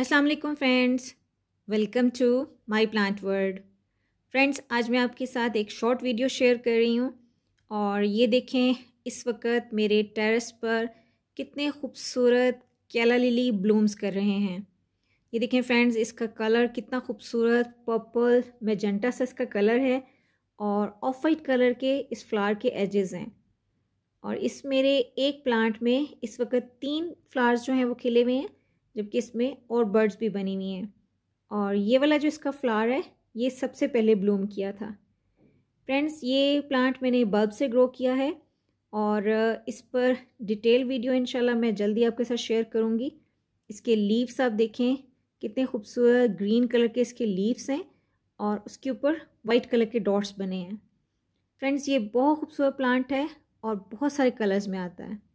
अस्सलाम वालेकुम friends welcome to my plant world friends आज मैं आपके साथ एक शॉर्ट वीडियो शेयर कर रही हूँ और ये देखें इस वक्त मेरे टेरेस पर कितने खूबसूरत केला लिली ब्लूम्स कर रहे हैं ये देखें फ्रेंड्स इसका कलर कितना खूबसूरत पर्पल मेजेंटा सा इसका कलर है और ऑफ वाइट कलर के इस फ्लावर के एजेस हैं और इस मेरे एक प्लांट में इस वक्त तीन फ्लावर्स जो हैं वो खिले हुए हैं जबकि इसमें और बर्ड्स भी बनी हुई हैं और ये वाला जो इसका फ्लावर है ये सबसे पहले ब्लूम किया था फ्रेंड्स ये प्लांट मैंने बल्ब से ग्रो किया है और uh, इस पर डिटेल वीडियो इंशाल्लाह मैं जल्दी आपके साथ शेयर करूंगी इसके लीव्स आप देखें कितने खूबसूरत ग्रीन कलर के इसके लीव्स हैं और उसके ऊपर वाइट कलर के डॉट्स बने हैं फ्रेंड्स ये बहुत खूबसूरत प्लांट है और बहुत सारे कलर्स में आता है